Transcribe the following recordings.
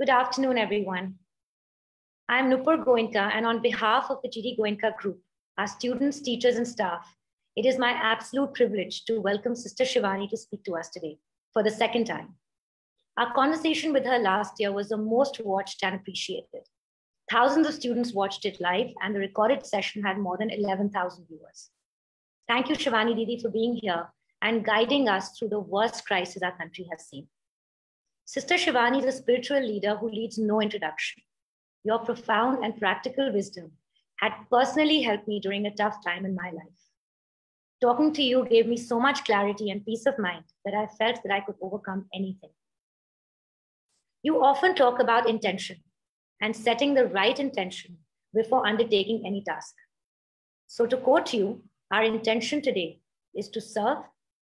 Good afternoon, everyone. I'm Nupur Goenka, and on behalf of the GD Goenka Group, our students, teachers, and staff, it is my absolute privilege to welcome Sister Shivani to speak to us today for the second time. Our conversation with her last year was the most watched and appreciated. Thousands of students watched it live, and the recorded session had more than 11,000 viewers. Thank you, Shivani Didi, for being here and guiding us through the worst crisis our country has seen. Sister Shivani is a spiritual leader who needs no introduction. Your profound and practical wisdom had personally helped me during a tough time in my life. Talking to you gave me so much clarity and peace of mind that I felt that I could overcome anything. You often talk about intention and setting the right intention before undertaking any task. So, to quote you, our intention today is to serve,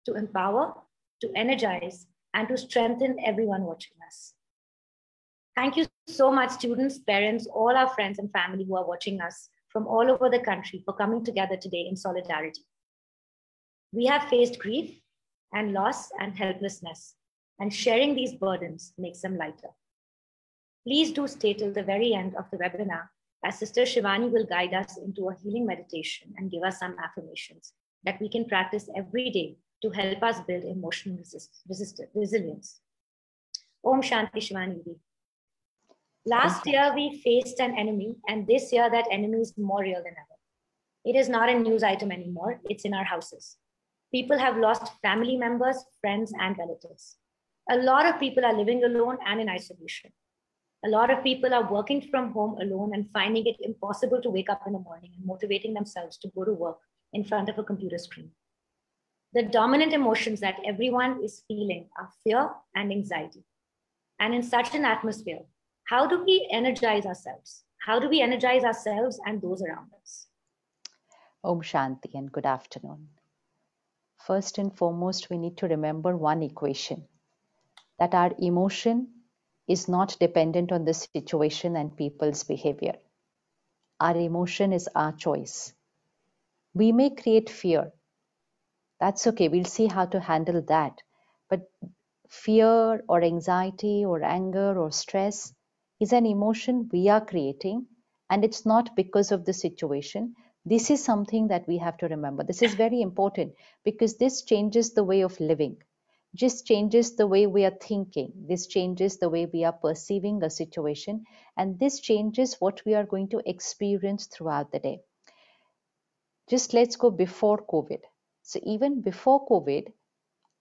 to empower, to energize, and to strengthen everyone watching us. Thank you so much, students, parents, all our friends and family who are watching us from all over the country for coming together today in solidarity. We have faced grief and loss and helplessness, and sharing these burdens makes them lighter. Please do stay till the very end of the webinar as Sister Shivani will guide us into a healing meditation and give us some affirmations that we can practice every day to help us build emotional resist, resist resilience. Om Shanti Shivanidhi. Last year, we faced an enemy, and this year, that enemy is more real than ever. It is not a news item anymore, it's in our houses. People have lost family members, friends, and relatives. A lot of people are living alone and in isolation. A lot of people are working from home alone and finding it impossible to wake up in the morning and motivating themselves to go to work in front of a computer screen the dominant emotions that everyone is feeling are fear and anxiety. And in such an atmosphere, how do we energize ourselves? How do we energize ourselves and those around us? Om Shanti and good afternoon. First and foremost, we need to remember one equation that our emotion is not dependent on the situation and people's behavior. Our emotion is our choice. We may create fear that's okay we'll see how to handle that but fear or anxiety or anger or stress is an emotion we are creating and it's not because of the situation this is something that we have to remember this is very important because this changes the way of living just changes the way we are thinking this changes the way we are perceiving a situation and this changes what we are going to experience throughout the day just let's go before covid so even before COVID,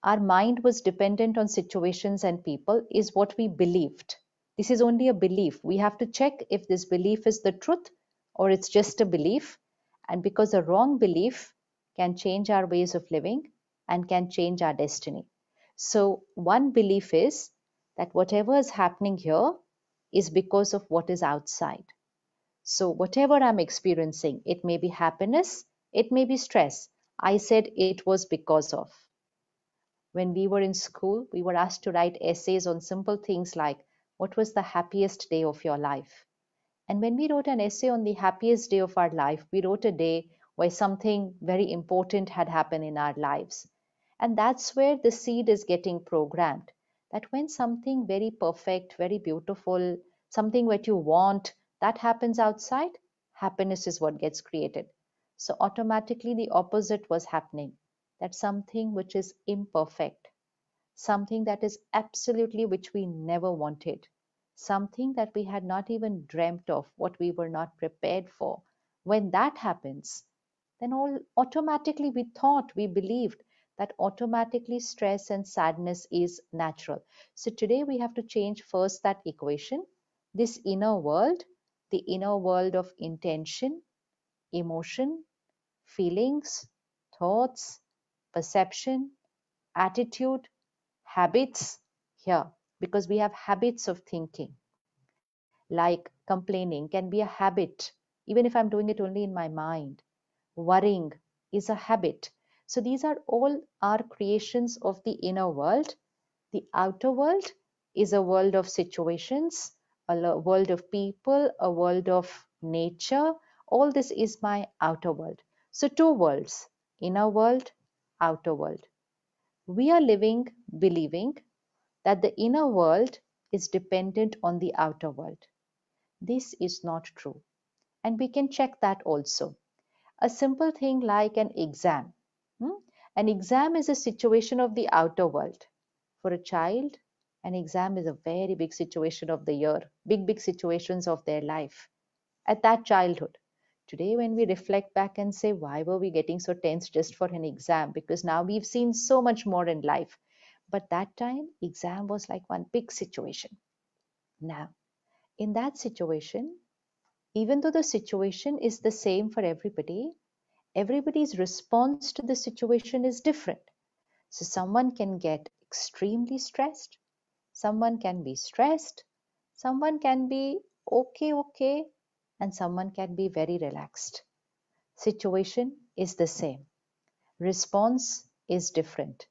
our mind was dependent on situations and people, is what we believed. This is only a belief. We have to check if this belief is the truth or it's just a belief. And because a wrong belief can change our ways of living and can change our destiny. So, one belief is that whatever is happening here is because of what is outside. So, whatever I'm experiencing, it may be happiness, it may be stress, I said it was because of. When we were in school, we were asked to write essays on simple things like, What was the happiest day of your life? And when we wrote an essay on the happiest day of our life, we wrote a day where something very important had happened in our lives. And that's where the seed is getting programmed. That when something very perfect, very beautiful, something that you want, that happens outside, happiness is what gets created. So automatically the opposite was happening that something which is imperfect, something that is absolutely which we never wanted, something that we had not even dreamt of, what we were not prepared for. When that happens, then all automatically we thought, we believed that automatically stress and sadness is natural. So today we have to change first that equation, this inner world, the inner world of intention, emotion, feelings, thoughts, perception, attitude, habits here because we have habits of thinking. Like complaining can be a habit, even if I'm doing it only in my mind. Worrying is a habit. So these are all our creations of the inner world. The outer world is a world of situations, a world of people, a world of nature. All this is my outer world. So, two worlds inner world, outer world. We are living believing that the inner world is dependent on the outer world. This is not true. And we can check that also. A simple thing like an exam. Hmm? An exam is a situation of the outer world. For a child, an exam is a very big situation of the year, big, big situations of their life at that childhood. Today, when we reflect back and say, why were we getting so tense just for an exam? Because now we've seen so much more in life. But that time, exam was like one big situation. Now, in that situation, even though the situation is the same for everybody, everybody's response to the situation is different. So, someone can get extremely stressed, someone can be stressed, someone can be okay, okay, and someone can be very relaxed. Situation is the same. Response is different.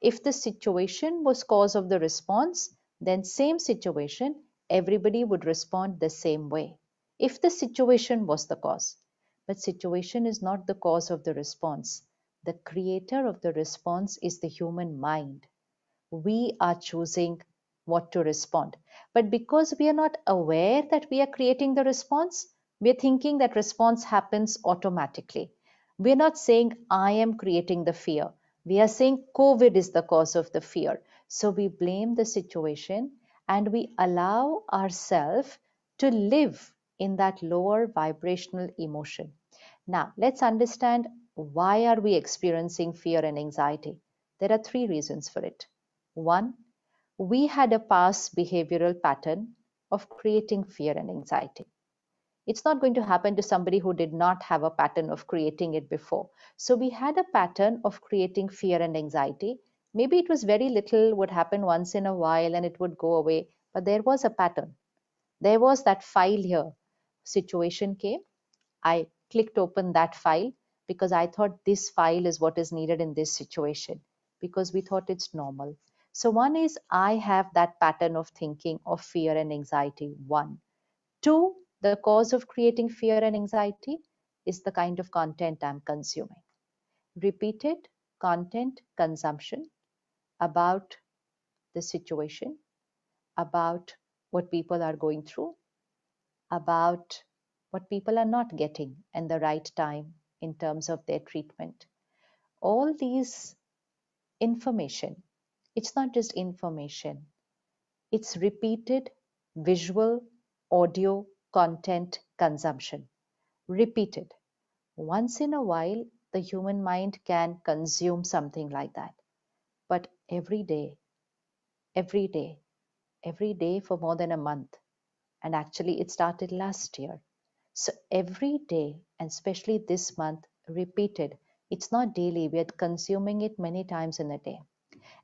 If the situation was cause of the response, then same situation, everybody would respond the same way. If the situation was the cause, but situation is not the cause of the response. The creator of the response is the human mind. We are choosing what to respond. But because we are not aware that we are creating the response, we're thinking that response happens automatically. We're not saying, I am creating the fear. We are saying COVID is the cause of the fear. So we blame the situation and we allow ourselves to live in that lower vibrational emotion. Now, let's understand why are we experiencing fear and anxiety? There are three reasons for it. One, we had a past behavioral pattern of creating fear and anxiety. It's not going to happen to somebody who did not have a pattern of creating it before. So we had a pattern of creating fear and anxiety. Maybe it was very little, would happen once in a while and it would go away, but there was a pattern. There was that file here. Situation came. I clicked open that file because I thought this file is what is needed in this situation because we thought it's normal. So one is I have that pattern of thinking of fear and anxiety, one. Two, the cause of creating fear and anxiety is the kind of content I'm consuming. Repeated content consumption about the situation, about what people are going through, about what people are not getting in the right time in terms of their treatment. All these information it's not just information, it's repeated visual, audio, content consumption. Repeated. Once in a while, the human mind can consume something like that. But every day, every day, every day for more than a month. And actually, it started last year. So every day, and especially this month, repeated. It's not daily, we are consuming it many times in a day.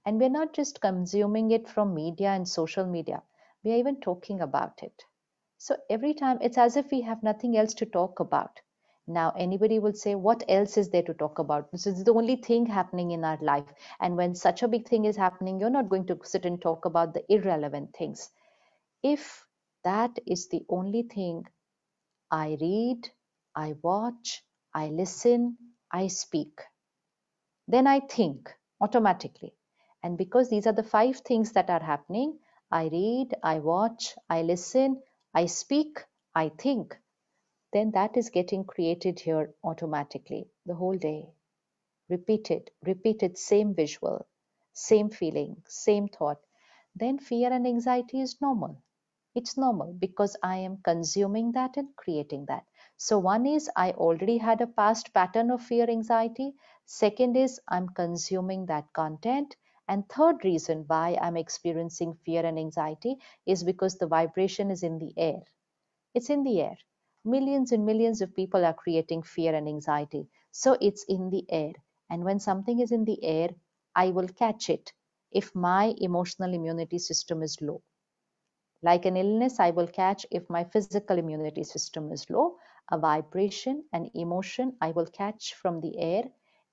And we're not just consuming it from media and social media, we are even talking about it. So every time it's as if we have nothing else to talk about. Now, anybody will say, What else is there to talk about? This is the only thing happening in our life. And when such a big thing is happening, you're not going to sit and talk about the irrelevant things. If that is the only thing I read, I watch, I listen, I speak, then I think automatically. And because these are the five things that are happening I read, I watch, I listen, I speak, I think then that is getting created here automatically the whole day. Repeated, repeated, same visual, same feeling, same thought. Then fear and anxiety is normal. It's normal because I am consuming that and creating that. So, one is I already had a past pattern of fear, anxiety. Second is I'm consuming that content. And third reason why I'm experiencing fear and anxiety is because the vibration is in the air. It's in the air. Millions and millions of people are creating fear and anxiety. So it's in the air. And when something is in the air, I will catch it if my emotional immunity system is low. Like an illness, I will catch if my physical immunity system is low. A vibration, an emotion, I will catch from the air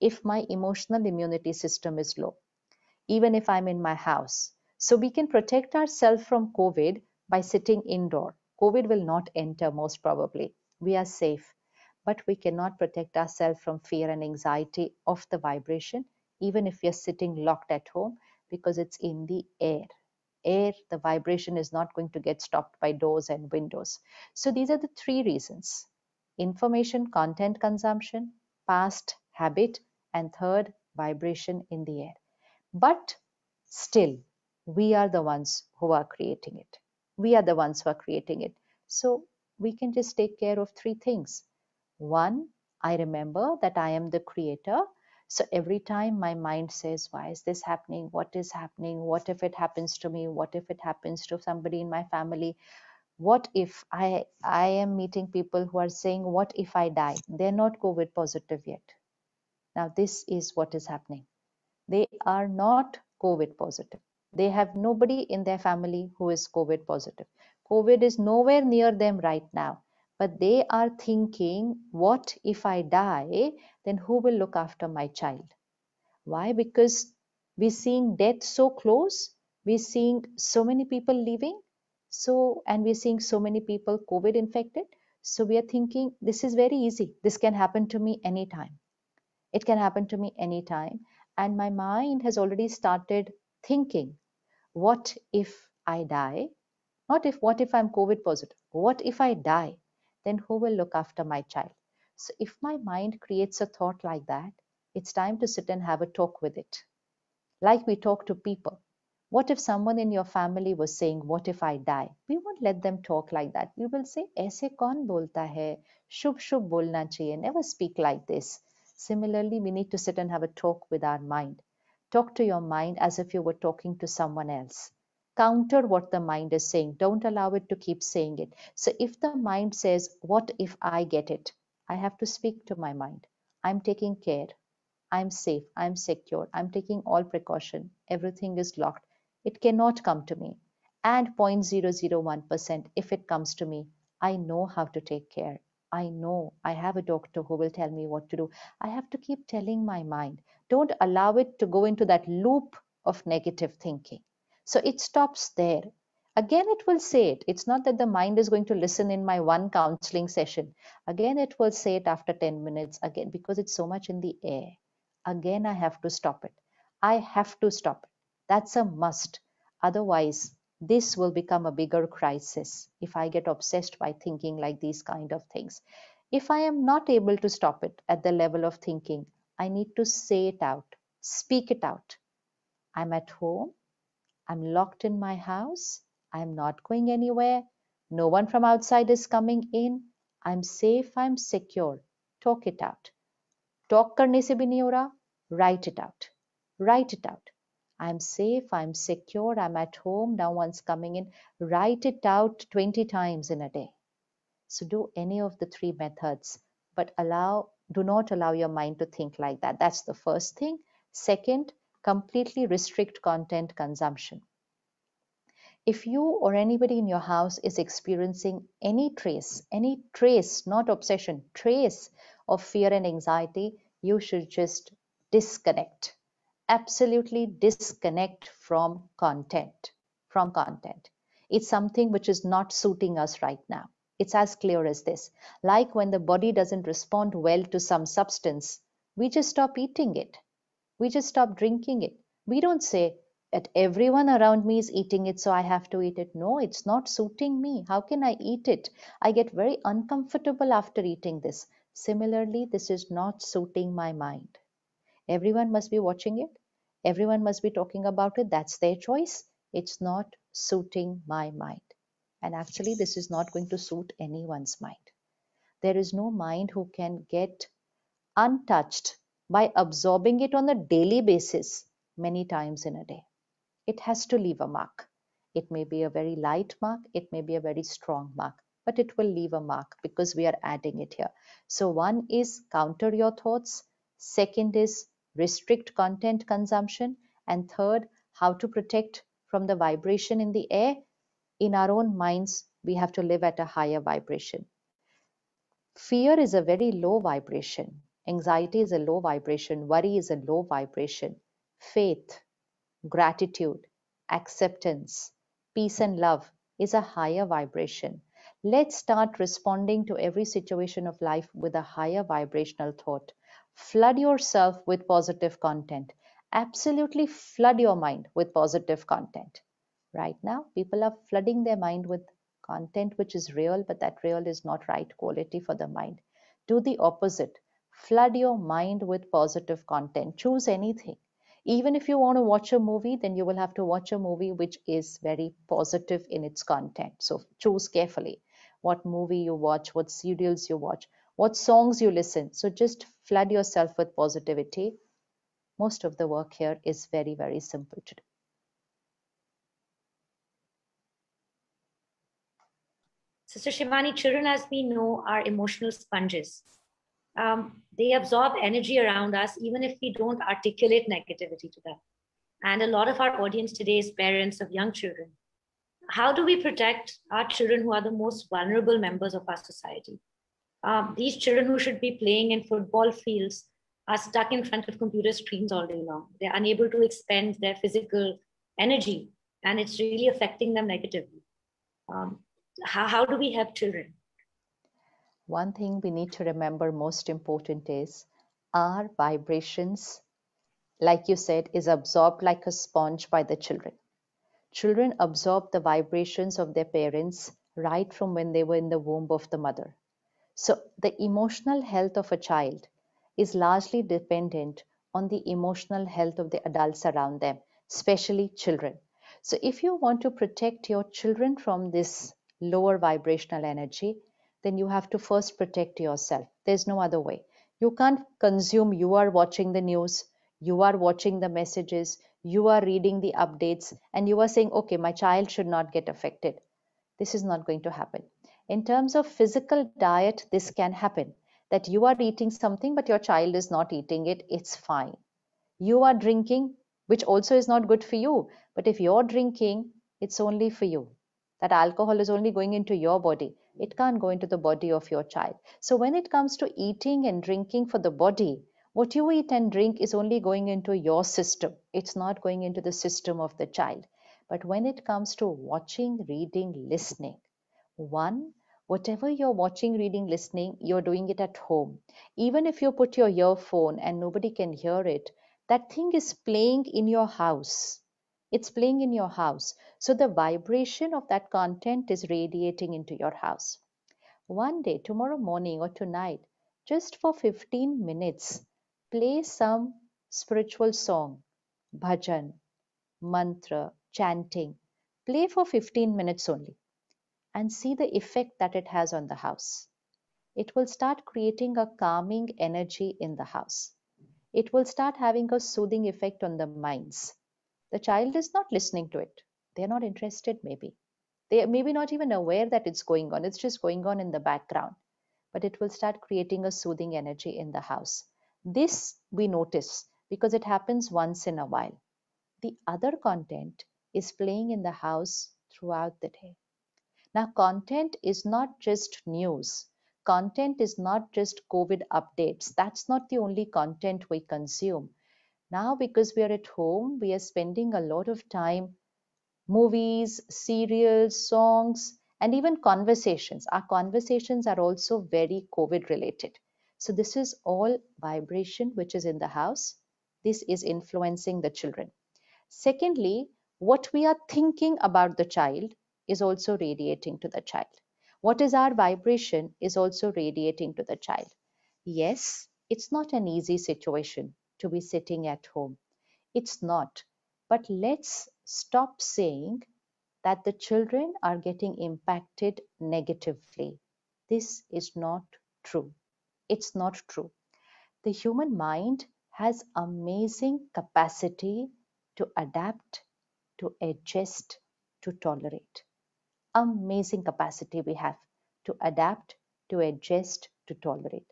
if my emotional immunity system is low even if I'm in my house. So we can protect ourselves from COVID by sitting indoor. COVID will not enter most probably. We are safe, but we cannot protect ourselves from fear and anxiety of the vibration, even if we are sitting locked at home, because it's in the air. Air, the vibration is not going to get stopped by doors and windows. So these are the three reasons information content consumption, past habit, and third, vibration in the air. But still, we are the ones who are creating it. We are the ones who are creating it. So we can just take care of three things. One, I remember that I am the creator. So every time my mind says, Why is this happening? What is happening? What if it happens to me? What if it happens to somebody in my family? What if I, I am meeting people who are saying, What if I die? They're not COVID positive yet. Now, this is what is happening they are not COVID positive. They have nobody in their family who is COVID positive. COVID is nowhere near them right now, but they are thinking, what if I die? Then who will look after my child? Why? Because we're seeing death so close, we're seeing so many people leaving, so and we're seeing so many people COVID infected. So we are thinking this is very easy. This can happen to me anytime. It can happen to me anytime and my mind has already started thinking what if I die? Not if, what if I'm COVID positive? What if I die? Then who will look after my child? So, if my mind creates a thought like that, it's time to sit and have a talk with it. Like we talk to people. What if someone in your family was saying, What if I die? We won't let them talk like that. We will say, Aise kon bolta hai? Shub shub bolna chahiye. Never speak like this. Similarly, we need to sit and have a talk with our mind. Talk to your mind as if you were talking to someone else. Counter what the mind is saying. Don't allow it to keep saying it. So if the mind says, What if I get it? I have to speak to my mind. I'm taking care. I'm safe. I'm secure. I'm taking all precaution. Everything is locked. It cannot come to me. And 0.001%, if it comes to me, I know how to take care. I know I have a doctor who will tell me what to do. I have to keep telling my mind. Don't allow it to go into that loop of negative thinking. So it stops there. Again, it will say it. It's not that the mind is going to listen in my one counseling session. Again, it will say it after 10 minutes again because it's so much in the air. Again, I have to stop it. I have to stop it. That's a must. Otherwise, this will become a bigger crisis if I get obsessed by thinking like these kind of things. If I am not able to stop it at the level of thinking, I need to say it out, speak it out. I'm at home, I'm locked in my house, I'm not going anywhere, no one from outside is coming in, I'm safe, I'm secure. Talk it out. Talk karne se bhi nahi ho raha, write it out. Write it out. I'm safe, I'm secure, I'm at home, No one's coming in. Write it out 20 times in a day. So do any of the three methods, but allow do not allow your mind to think like that. That's the first thing. Second, completely restrict content consumption. If you or anybody in your house is experiencing any trace, any trace, not obsession, trace of fear and anxiety, you should just disconnect absolutely disconnect from content from content it's something which is not suiting us right now it's as clear as this like when the body doesn't respond well to some substance we just stop eating it we just stop drinking it we don't say that everyone around me is eating it so i have to eat it no it's not suiting me how can i eat it i get very uncomfortable after eating this similarly this is not suiting my mind Everyone must be watching it. Everyone must be talking about it. That's their choice. It's not suiting my mind. And actually, this is not going to suit anyone's mind. There is no mind who can get untouched by absorbing it on a daily basis many times in a day. It has to leave a mark. It may be a very light mark, it may be a very strong mark, but it will leave a mark because we are adding it here. So, one is counter your thoughts, second is restrict content consumption, and third, how to protect from the vibration in the air. In our own minds, we have to live at a higher vibration. Fear is a very low vibration. Anxiety is a low vibration. Worry is a low vibration. Faith, gratitude, acceptance, peace, and love is a higher vibration. Let's start responding to every situation of life with a higher vibrational thought flood yourself with positive content absolutely flood your mind with positive content right now people are flooding their mind with content which is real but that real is not right quality for the mind do the opposite flood your mind with positive content choose anything even if you want to watch a movie then you will have to watch a movie which is very positive in its content so choose carefully what movie you watch what serials you watch what songs you listen. So just flood yourself with positivity. Most of the work here is very, very simple to do. Sister Shivani, children, as we know, are emotional sponges. Um, they absorb energy around us, even if we don't articulate negativity to them. And a lot of our audience today is parents of young children. How do we protect our children who are the most vulnerable members of our society? Um, these children who should be playing in football fields are stuck in front of computer screens all day long. They're unable to expend their physical energy, and it's really affecting them negatively. Um, how, how do we help children? One thing we need to remember most important is our vibrations, like you said, is absorbed like a sponge by the children. Children absorb the vibrations of their parents right from when they were in the womb of the mother. So the emotional health of a child is largely dependent on the emotional health of the adults around them, especially children. So if you want to protect your children from this lower vibrational energy, then you have to first protect yourself. There's no other way. You can't consume, you are watching the news, you are watching the messages, you are reading the updates, and you are saying, okay, my child should not get affected. This is not going to happen in terms of physical diet this can happen that you are eating something but your child is not eating it it's fine you are drinking which also is not good for you but if you're drinking it's only for you that alcohol is only going into your body it can't go into the body of your child so when it comes to eating and drinking for the body what you eat and drink is only going into your system it's not going into the system of the child but when it comes to watching reading listening one, whatever you're watching, reading, listening, you're doing it at home. Even if you put your earphone and nobody can hear it, that thing is playing in your house. It's playing in your house. So the vibration of that content is radiating into your house. One day, tomorrow morning or tonight, just for 15 minutes, play some spiritual song, bhajan, mantra, chanting. Play for 15 minutes only and see the effect that it has on the house. It will start creating a calming energy in the house. It will start having a soothing effect on the minds. The child is not listening to it. They're not interested, maybe. They are maybe not even aware that it's going on. It's just going on in the background. But it will start creating a soothing energy in the house. This we notice because it happens once in a while. The other content is playing in the house throughout the day. Now, content is not just news. Content is not just COVID updates. That's not the only content we consume. Now, because we are at home, we are spending a lot of time movies, serials, songs, and even conversations. Our conversations are also very COVID related. So, this is all vibration which is in the house. This is influencing the children. Secondly, what we are thinking about the child is also radiating to the child. What is our vibration is also radiating to the child. Yes, it's not an easy situation to be sitting at home. It's not. But let's stop saying that the children are getting impacted negatively. This is not true. It's not true. The human mind has amazing capacity to adapt, to adjust, to tolerate amazing capacity we have to adapt, to adjust, to tolerate.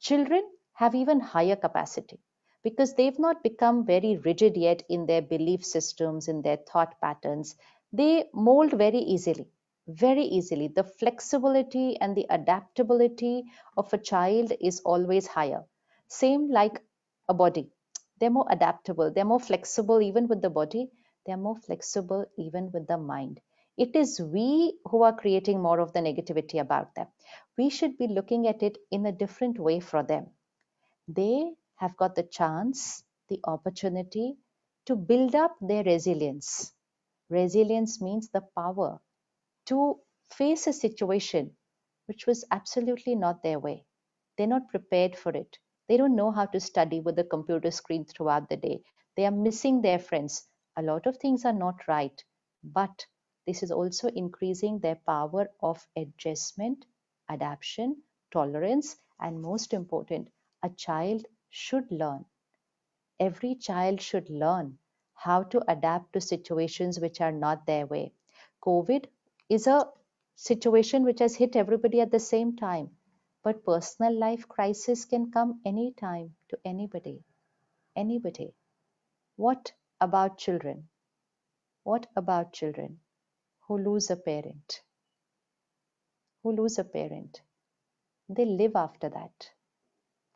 Children have even higher capacity because they've not become very rigid yet in their belief systems, in their thought patterns. They mold very easily, very easily. The flexibility and the adaptability of a child is always higher. Same like a body. They're more adaptable, they're more flexible even with the body, they're more flexible even with the mind. It is we who are creating more of the negativity about them. We should be looking at it in a different way for them. They have got the chance, the opportunity to build up their resilience. Resilience means the power to face a situation which was absolutely not their way. They're not prepared for it. They don't know how to study with the computer screen throughout the day. They are missing their friends. A lot of things are not right, but this is also increasing their power of adjustment, adaptation, tolerance, and most important, a child should learn. Every child should learn how to adapt to situations which are not their way. COVID is a situation which has hit everybody at the same time, but personal life crisis can come any time to anybody. Anybody. What about children? What about children? who lose a parent, who lose a parent, they live after that.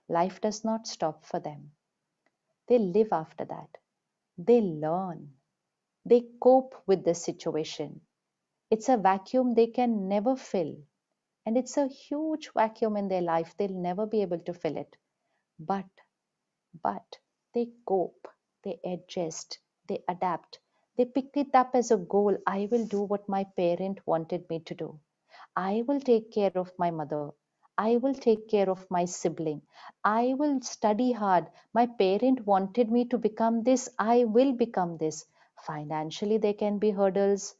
Life does not stop for them. They live after that. They learn. They cope with the situation. It's a vacuum they can never fill. And it's a huge vacuum in their life. They'll never be able to fill it. But, but they cope, they adjust, they adapt, they picked it up as a goal. I will do what my parent wanted me to do. I will take care of my mother. I will take care of my sibling. I will study hard. My parent wanted me to become this. I will become this. Financially, there can be hurdles.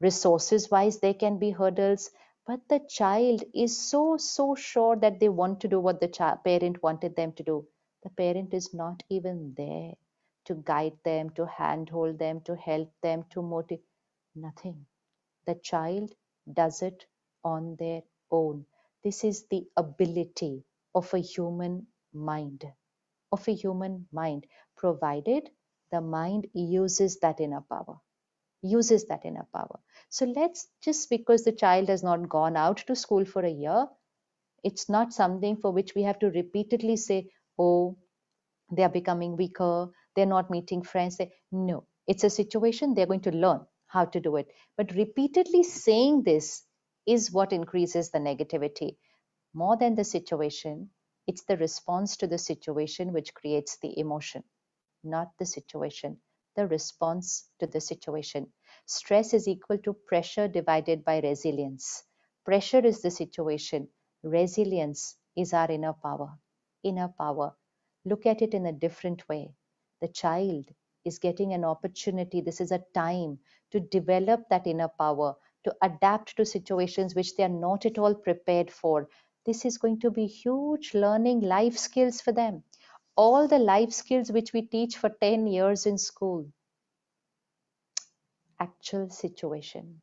Resources wise, there can be hurdles. But the child is so, so sure that they want to do what the child, parent wanted them to do. The parent is not even there to guide them, to handhold them, to help them, to motivate. Nothing. The child does it on their own. This is the ability of a human mind, of a human mind, provided the mind uses that inner power uses that inner power. So let's just because the child has not gone out to school for a year, it's not something for which we have to repeatedly say, oh, they are becoming weaker, they're not meeting friends. They, no, it's a situation they're going to learn how to do it. But repeatedly saying this is what increases the negativity. More than the situation, it's the response to the situation which creates the emotion, not the situation, the response to the situation. Stress is equal to pressure divided by resilience. Pressure is the situation, resilience is our inner power. Inner power look at it in a different way. The child is getting an opportunity. This is a time to develop that inner power, to adapt to situations which they are not at all prepared for. This is going to be huge learning life skills for them. All the life skills which we teach for 10 years in school. Actual situation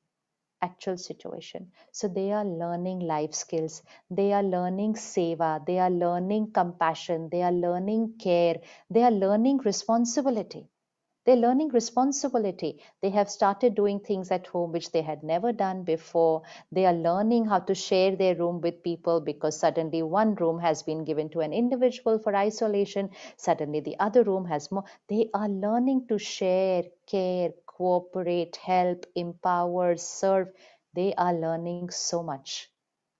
actual situation. So they are learning life skills, they are learning seva, they are learning compassion, they are learning care, they are learning responsibility. They're learning responsibility. They have started doing things at home which they had never done before. They are learning how to share their room with people because suddenly one room has been given to an individual for isolation, suddenly the other room has more. They are learning to share, care, cooperate, help, empower, serve. They are learning so much.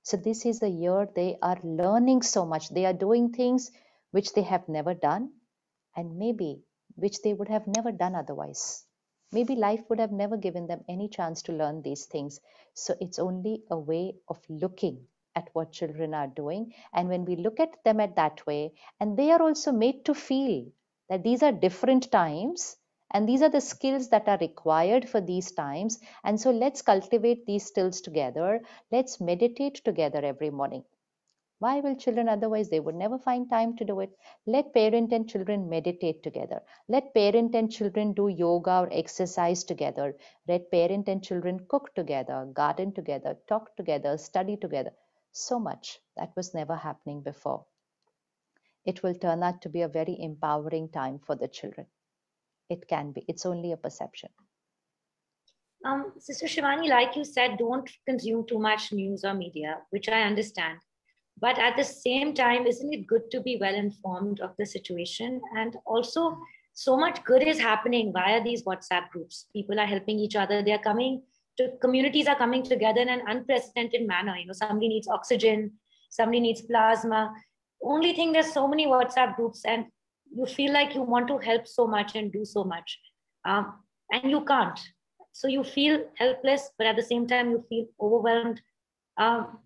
So, this is a year they are learning so much. They are doing things which they have never done. And maybe which they would have never done otherwise. Maybe life would have never given them any chance to learn these things. So it's only a way of looking at what children are doing. And when we look at them at that way, and they are also made to feel that these are different times and these are the skills that are required for these times. And so let's cultivate these skills together. Let's meditate together every morning. Why will children otherwise? They would never find time to do it. Let parent and children meditate together. Let parent and children do yoga or exercise together. Let parent and children cook together, garden together, talk together, study together. So much that was never happening before. It will turn out to be a very empowering time for the children. It can be, it's only a perception. Um, Sister Shivani, like you said, don't consume too much news or media, which I understand. But at the same time, isn't it good to be well informed of the situation? And also, so much good is happening via these WhatsApp groups. People are helping each other. They are coming to communities are coming together in an unprecedented manner. You know, somebody needs oxygen, somebody needs plasma. Only thing there's so many WhatsApp groups, and you feel like you want to help so much and do so much, um, and you can't. So you feel helpless, but at the same time you feel overwhelmed. Um,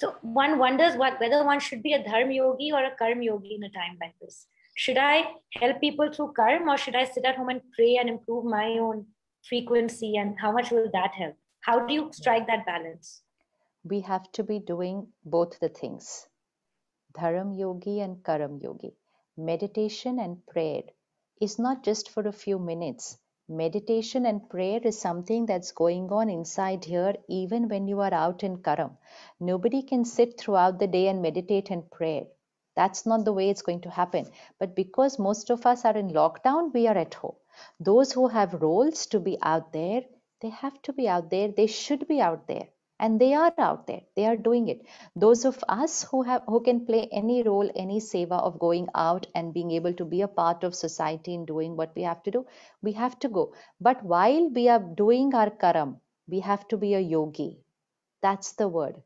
so one wonders what, whether one should be a dharma yogi or a karma yogi in a time like this. Should I help people through karma or should I sit at home and pray and improve my own frequency? And how much will that help? How do you strike that balance? We have to be doing both the things dharma yogi and karma yogi. Meditation and prayer is not just for a few minutes, meditation and prayer is something that's going on inside here even when you are out in karam nobody can sit throughout the day and meditate and pray that's not the way it's going to happen but because most of us are in lockdown we are at home those who have roles to be out there they have to be out there they should be out there and they are out there they are doing it those of us who have who can play any role any seva of going out and being able to be a part of society in doing what we have to do we have to go but while we are doing our karam we have to be a yogi that's the word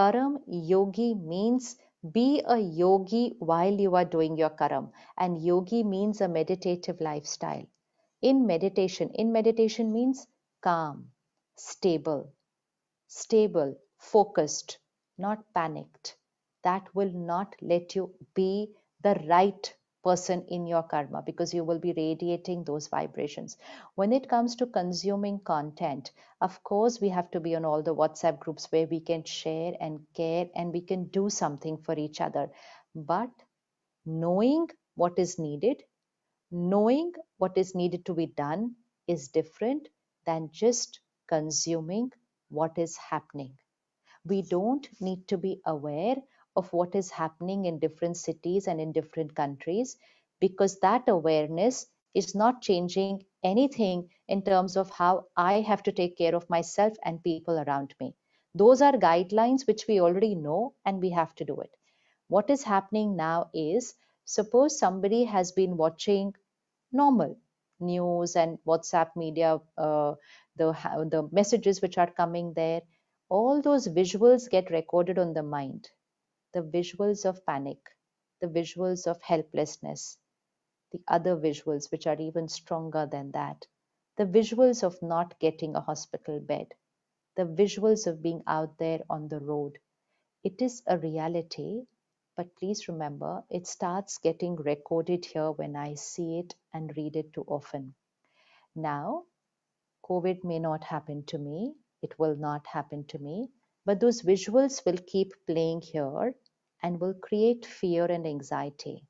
karam yogi means be a yogi while you are doing your karam and yogi means a meditative lifestyle in meditation in meditation means calm stable stable, focused, not panicked. That will not let you be the right person in your karma because you will be radiating those vibrations. When it comes to consuming content, of course, we have to be on all the WhatsApp groups where we can share and care and we can do something for each other. But knowing what is needed, knowing what is needed to be done is different than just consuming what is happening. We don't need to be aware of what is happening in different cities and in different countries because that awareness is not changing anything in terms of how I have to take care of myself and people around me. Those are guidelines which we already know and we have to do it. What is happening now is suppose somebody has been watching normal news and WhatsApp media, uh, the, the messages which are coming there, all those visuals get recorded on the mind. The visuals of panic, the visuals of helplessness, the other visuals which are even stronger than that, the visuals of not getting a hospital bed, the visuals of being out there on the road. It is a reality but please remember, it starts getting recorded here when I see it and read it too often. Now, COVID may not happen to me, it will not happen to me, but those visuals will keep playing here and will create fear and anxiety.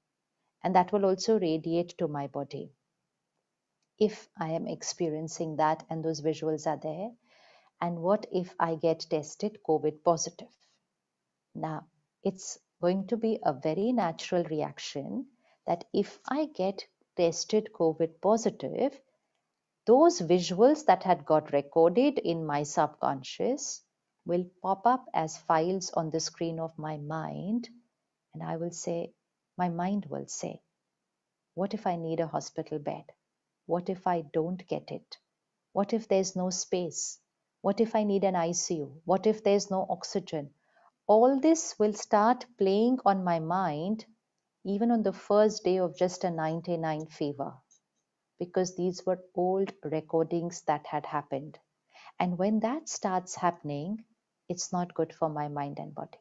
And that will also radiate to my body. If I am experiencing that and those visuals are there, and what if I get tested COVID positive? Now, it's going to be a very natural reaction that if I get tested COVID positive, those visuals that had got recorded in my subconscious will pop up as files on the screen of my mind. And I will say, my mind will say, what if I need a hospital bed? What if I don't get it? What if there's no space? What if I need an ICU? What if there's no oxygen? all this will start playing on my mind even on the first day of just a 99 fever because these were old recordings that had happened. And when that starts happening, it's not good for my mind and body.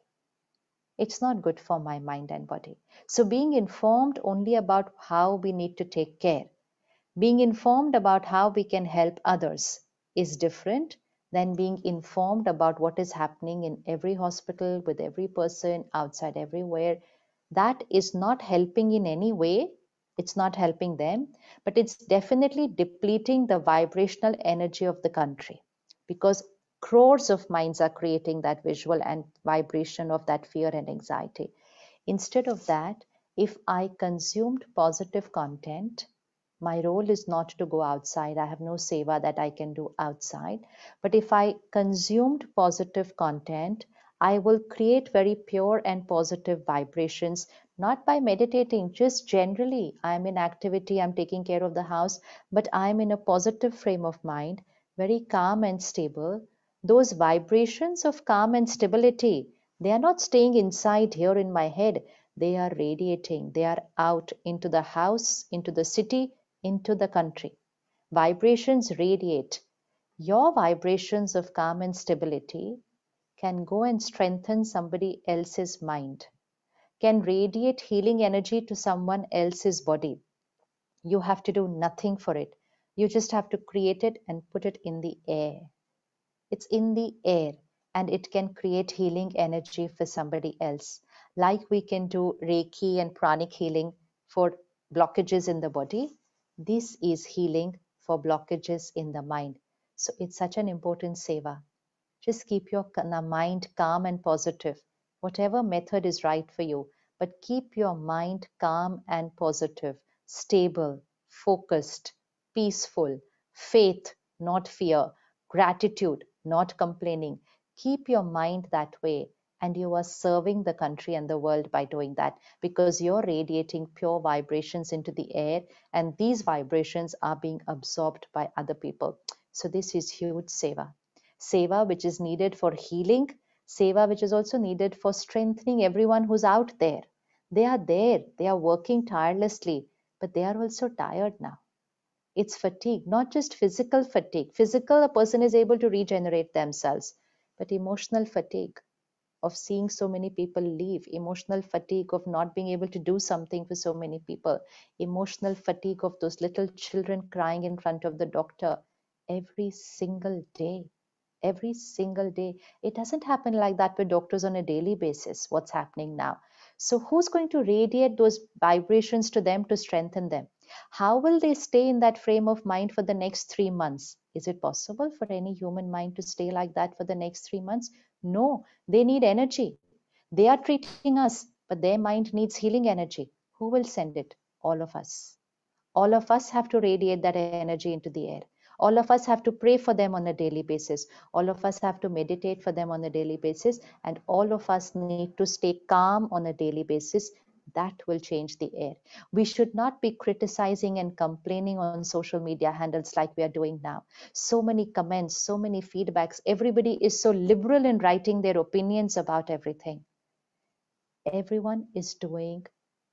It's not good for my mind and body. So, being informed only about how we need to take care, being informed about how we can help others is different then being informed about what is happening in every hospital with every person outside everywhere that is not helping in any way it's not helping them but it's definitely depleting the vibrational energy of the country because crores of minds are creating that visual and vibration of that fear and anxiety instead of that if i consumed positive content my role is not to go outside. I have no seva that I can do outside. But if I consumed positive content, I will create very pure and positive vibrations, not by meditating, just generally. I'm in activity, I'm taking care of the house, but I'm in a positive frame of mind, very calm and stable. Those vibrations of calm and stability, they are not staying inside here in my head. They are radiating, they are out into the house, into the city, into the country. Vibrations radiate. Your vibrations of calm and stability can go and strengthen somebody else's mind, can radiate healing energy to someone else's body. You have to do nothing for it. You just have to create it and put it in the air. It's in the air and it can create healing energy for somebody else. Like we can do Reiki and pranic healing for blockages in the body, this is healing for blockages in the mind. So it's such an important seva. Just keep your mind calm and positive. Whatever method is right for you, but keep your mind calm and positive, stable, focused, peaceful, faith, not fear, gratitude, not complaining. Keep your mind that way and you are serving the country and the world by doing that because you're radiating pure vibrations into the air and these vibrations are being absorbed by other people so this is huge seva seva which is needed for healing seva which is also needed for strengthening everyone who's out there they are there they are working tirelessly but they are also tired now it's fatigue not just physical fatigue physical a person is able to regenerate themselves but emotional fatigue of seeing so many people leave, emotional fatigue of not being able to do something for so many people, emotional fatigue of those little children crying in front of the doctor every single day. Every single day. It doesn't happen like that with doctors on a daily basis, what's happening now. So, who's going to radiate those vibrations to them to strengthen them? How will they stay in that frame of mind for the next three months? Is it possible for any human mind to stay like that for the next three months? No, they need energy. They are treating us, but their mind needs healing energy. Who will send it? All of us. All of us have to radiate that energy into the air. All of us have to pray for them on a daily basis. All of us have to meditate for them on a daily basis. And all of us need to stay calm on a daily basis that will change the air. We should not be criticizing and complaining on social media handles like we are doing now. So many comments, so many feedbacks. Everybody is so liberal in writing their opinions about everything. Everyone is doing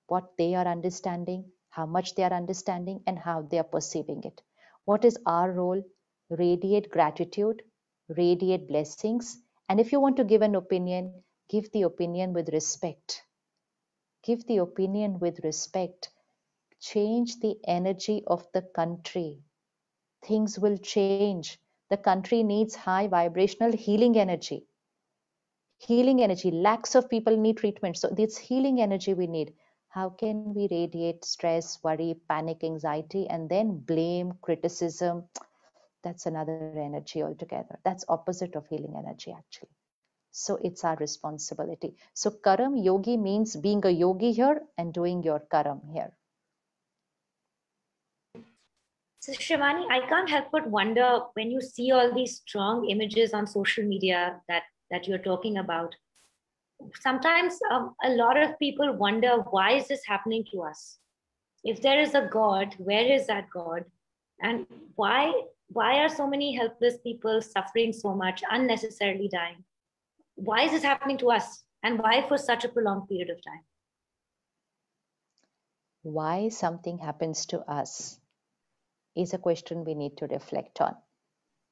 what they are understanding, how much they are understanding, and how they are perceiving it. What is our role? Radiate gratitude, radiate blessings. And if you want to give an opinion, give the opinion with respect give the opinion with respect, change the energy of the country. Things will change. The country needs high vibrational healing energy. Healing energy, Lacks of people need treatment. So, it's healing energy we need. How can we radiate stress, worry, panic, anxiety, and then blame, criticism? That's another energy altogether. That's opposite of healing energy, actually. So it's our responsibility. So karam yogi means being a yogi here and doing your karam here. So Shivani, I can't help but wonder when you see all these strong images on social media that that you're talking about. Sometimes um, a lot of people wonder why is this happening to us? If there is a God, where is that God? And why why are so many helpless people suffering so much unnecessarily dying why is this happening to us and why for such a prolonged period of time why something happens to us is a question we need to reflect on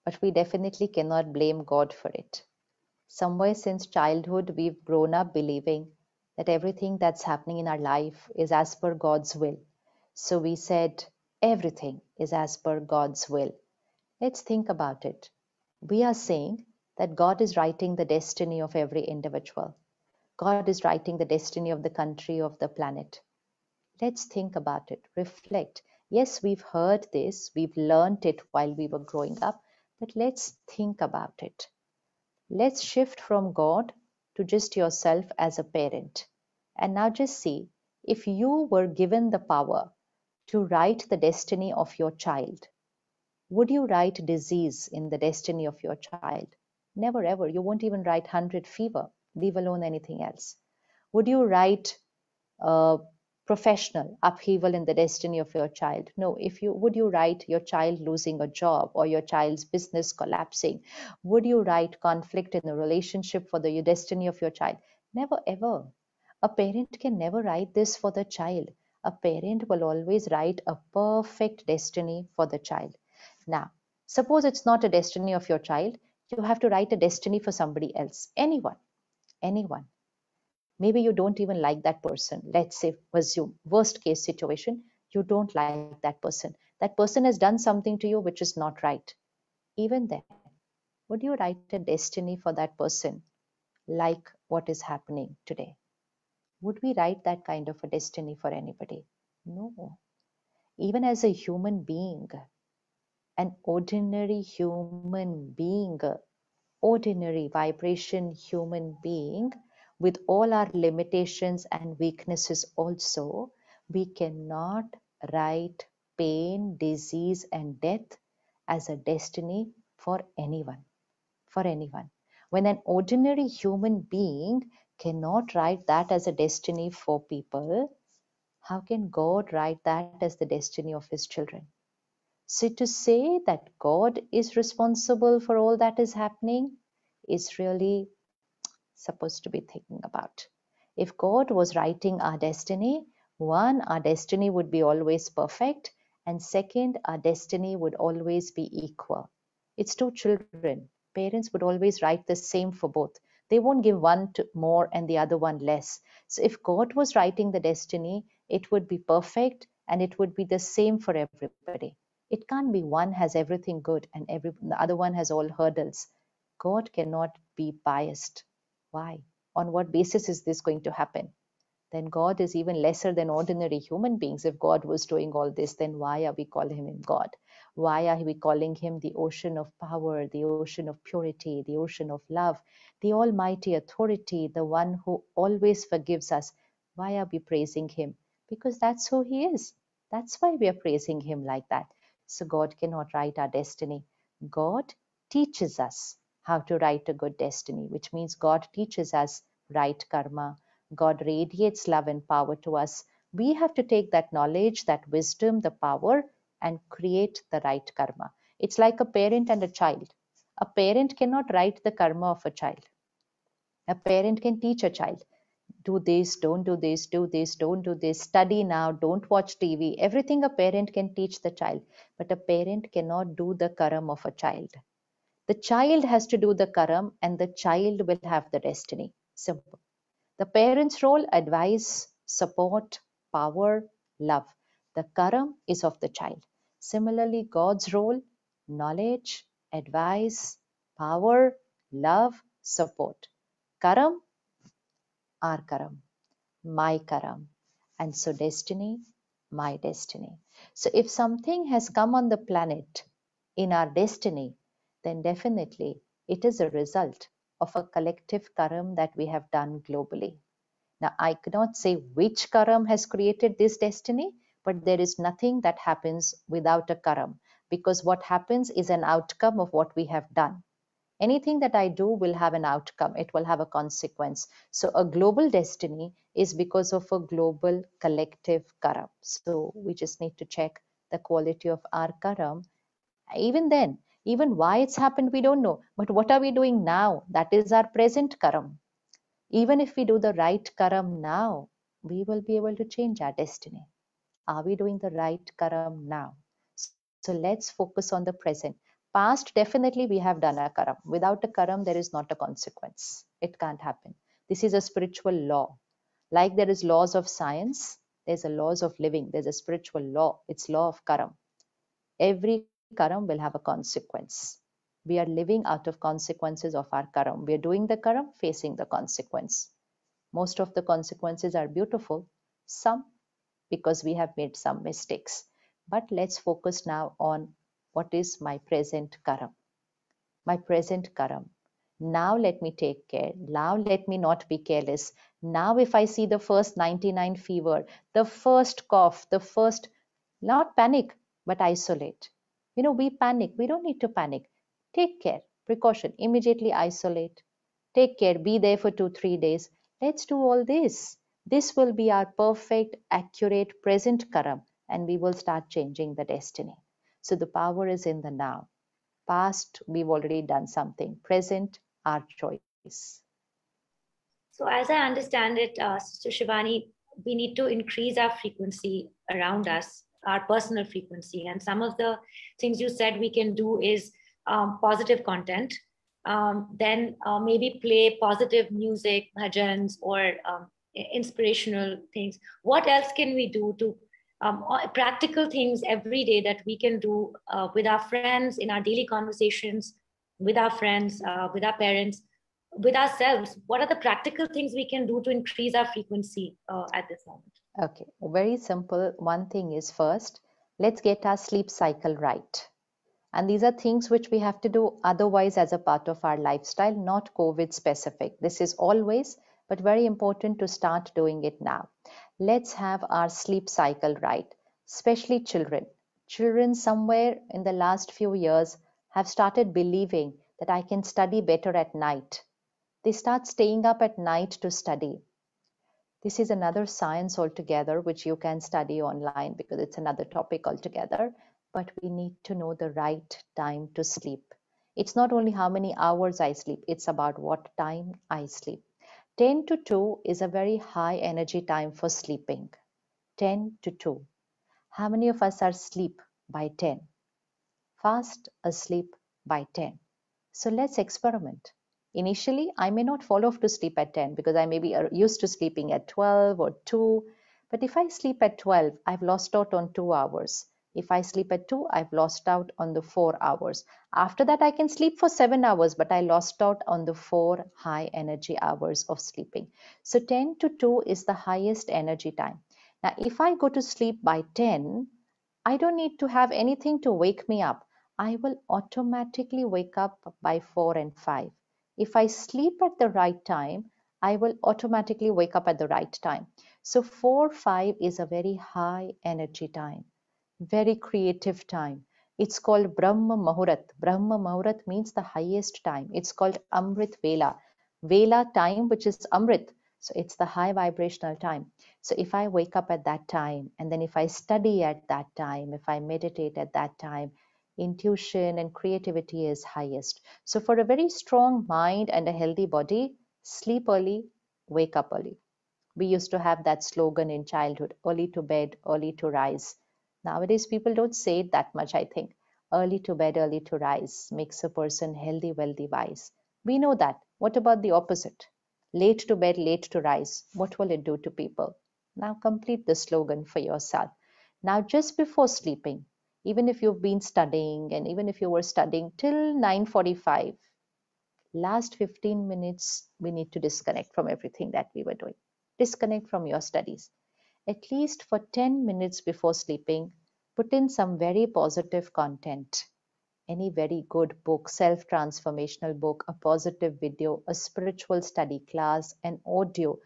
but we definitely cannot blame god for it somewhere since childhood we've grown up believing that everything that's happening in our life is as per god's will so we said everything is as per god's will let's think about it we are saying that God is writing the destiny of every individual. God is writing the destiny of the country, of the planet. Let's think about it, reflect. Yes, we've heard this, we've learned it while we were growing up, but let's think about it. Let's shift from God to just yourself as a parent. And now just see if you were given the power to write the destiny of your child, would you write disease in the destiny of your child? Never ever. You won't even write 100 fever, leave alone anything else. Would you write professional upheaval in the destiny of your child? No. If you would you write your child losing a job or your child's business collapsing? Would you write conflict in the relationship for the destiny of your child? Never ever. A parent can never write this for the child. A parent will always write a perfect destiny for the child. Now, suppose it's not a destiny of your child you have to write a destiny for somebody else anyone anyone maybe you don't even like that person let's say assume worst case situation you don't like that person that person has done something to you which is not right even then would you write a destiny for that person like what is happening today would we write that kind of a destiny for anybody no even as a human being an ordinary human being, ordinary vibration human being, with all our limitations and weaknesses also, we cannot write pain, disease, and death as a destiny for anyone. For anyone. When an ordinary human being cannot write that as a destiny for people, how can God write that as the destiny of his children? So to say that God is responsible for all that is happening is really supposed to be thinking about. If God was writing our destiny, one, our destiny would be always perfect, and second, our destiny would always be equal. It's two children. Parents would always write the same for both. They won't give one more and the other one less. So if God was writing the destiny, it would be perfect and it would be the same for everybody. It can't be one has everything good and every the other one has all hurdles. God cannot be biased. Why? On what basis is this going to happen? Then God is even lesser than ordinary human beings. If God was doing all this, then why are we calling him God? Why are we calling him the ocean of power, the ocean of purity, the ocean of love, the almighty authority, the one who always forgives us? Why are we praising him? Because that's who he is. That's why we are praising him like that. So God cannot write our destiny. God teaches us how to write a good destiny, which means God teaches us right karma. God radiates love and power to us. We have to take that knowledge, that wisdom, the power, and create the right karma. It's like a parent and a child. A parent cannot write the karma of a child. A parent can teach a child, do this, don't do this, do this, don't do this, study now, don't watch TV. Everything a parent can teach the child, but a parent cannot do the karam of a child. The child has to do the karam and the child will have the destiny. Simple. The parent's role advice, support, power, love. The karam is of the child. Similarly, God's role knowledge, advice, power, love, support. Karam our karam, my karam, and so destiny, my destiny. So if something has come on the planet in our destiny, then definitely it is a result of a collective karam that we have done globally. Now, I cannot say which karam has created this destiny, but there is nothing that happens without a karam because what happens is an outcome of what we have done anything that I do will have an outcome, it will have a consequence. So, a global destiny is because of a global collective karam. So, we just need to check the quality of our karam. Even then, even why it's happened, we don't know. But what are we doing now? That is our present karam. Even if we do the right karam now, we will be able to change our destiny. Are we doing the right karam now? So let's focus on the present past definitely we have done a karam without a karam there is not a consequence it can't happen this is a spiritual law like there is laws of science there's a laws of living there's a spiritual law it's law of karam every karam will have a consequence we are living out of consequences of our karam we are doing the karam facing the consequence most of the consequences are beautiful some because we have made some mistakes but let's focus now on what is my present karam? My present karam. Now let me take care. Now let me not be careless. Now, if I see the first 99 fever, the first cough, the first, not panic, but isolate. You know, we panic. We don't need to panic. Take care, precaution, immediately isolate. Take care, be there for two, three days. Let's do all this. This will be our perfect, accurate, present karam, and we will start changing the destiny. So the power is in the now. Past, we've already done something. Present, our choice. So as I understand it, uh, Sister Shivani, we need to increase our frequency around us, our personal frequency. And some of the things you said we can do is um, positive content. Um, then uh, maybe play positive music, bhajans, or um, inspirational things. What else can we do to um, practical things every day that we can do uh, with our friends, in our daily conversations, with our friends, uh, with our parents, with ourselves. What are the practical things we can do to increase our frequency uh, at this moment? Okay, very simple. One thing is first, let's get our sleep cycle right. And these are things which we have to do otherwise as a part of our lifestyle, not COVID specific. This is always, but very important to start doing it now let's have our sleep cycle right, especially children. Children, somewhere in the last few years, have started believing that I can study better at night. They start staying up at night to study. This is another science altogether, which you can study online because it's another topic altogether. But we need to know the right time to sleep. It's not only how many hours I sleep, it's about what time I sleep. Ten to two is a very high energy time for sleeping. Ten to two. How many of us are asleep by ten? Fast asleep by ten. So let's experiment. Initially, I may not fall off to sleep at 10 because I may be uh, used to sleeping at 12 or 2. But if I sleep at 12, I've lost out on two hours. If I sleep at 2, I've lost out on the 4 hours. After that, I can sleep for 7 hours, but I lost out on the 4 high energy hours of sleeping. So 10 to 2 is the highest energy time. Now, if I go to sleep by 10, I don't need to have anything to wake me up. I will automatically wake up by 4 and 5. If I sleep at the right time, I will automatically wake up at the right time. So 4, 5 is a very high energy time very creative time. It's called Brahma Mahurat. Brahma Mahurat means the highest time. It's called Amrit Vela. Vela time, which is Amrit. So it's the high vibrational time. So if I wake up at that time, and then if I study at that time, if I meditate at that time, intuition and creativity is highest. So for a very strong mind and a healthy body, sleep early, wake up early. We used to have that slogan in childhood early to bed, early to rise. Nowadays, people don't say it that much, I think. Early to bed, early to rise makes a person healthy, wealthy, wise. We know that. What about the opposite? Late to bed, late to rise. What will it do to people? Now, complete the slogan for yourself. Now, just before sleeping, even if you've been studying and even if you were studying till 9:45, last 15 minutes we need to disconnect from everything that we were doing. Disconnect from your studies at least for 10 minutes before sleeping, put in some very positive content. Any very good book, self transformational book, a positive video, a spiritual study class, an audio.